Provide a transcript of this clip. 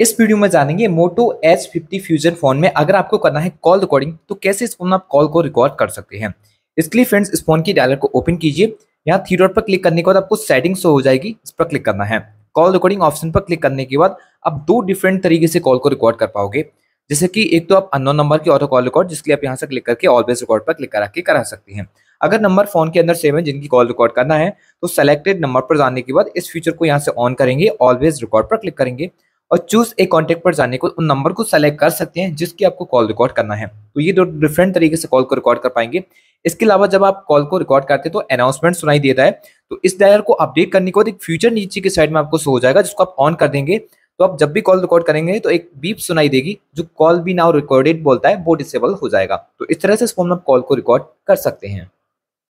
इस वीडियो में जानेंगे Moto H fifty fusion phone में अगर आपको करना है कॉल रिकॉर्डिंग तो कैसे इस फोन में आप कॉल को रिकॉर्ड कर सकते हैं इसके लिए फ्रेंड्स इस फोन की डायलर को ओपन कीजिए यहाँ थ्री डॉट पर क्लिक करने के बाद आपको सेटिंग शो हो जाएगी इस पर क्लिक करना है कॉल रिकॉर्डिंग ऑप्शन पर क्लिक करने के बाद आप दो डिफरेंट तरीके से कॉल को रिकॉर्ड कर पाओगे जैसे कि एक तो आप अननोन नंबर की ऑटो कॉल रिकॉर्ड जिसके लिए आप यहाँ से क्लिक करके ऑलवेज रिकॉर्ड पर क्लिक करा के करा सकते हैं अगर नंबर फोन के अंदर सेवन जिनकी कॉल रिकॉर्ड करना है तो सेलेक्टेड नंबर पर जाने के बाद इस फीचर को यहाँ से ऑन करेंगे ऑलवेज रिकॉर्ड पर क्लिक करेंगे और चूज ए कॉन्टेक्ट पर जाने को उन नंबर को सेलेक्ट कर सकते हैं जिसकी आपको कॉल रिकॉर्ड करना है तो ये दो डिफरेंट तरीके से कॉल को रिकॉर्ड कर पाएंगे इसके अलावा जब आप कॉल को रिकॉर्ड करते हैं तो अनाउंसमेंट सुनाई देता है तो इस डायर को अपडेट करने के बाद एक फ्यूचर नीचे की साइड में आपको शो हो जाएगा जिसको आप ऑन कर देंगे तो आप जब भी कॉल रिकॉर्ड करेंगे तो एक बीप सुनाई देगी जो कॉल बी नाउ रिकॉर्डेड बोलता है वो डिसेबल हो जाएगा तो इस तरह से इस फोन में आप कॉल को रिकॉर्ड कर सकते हैं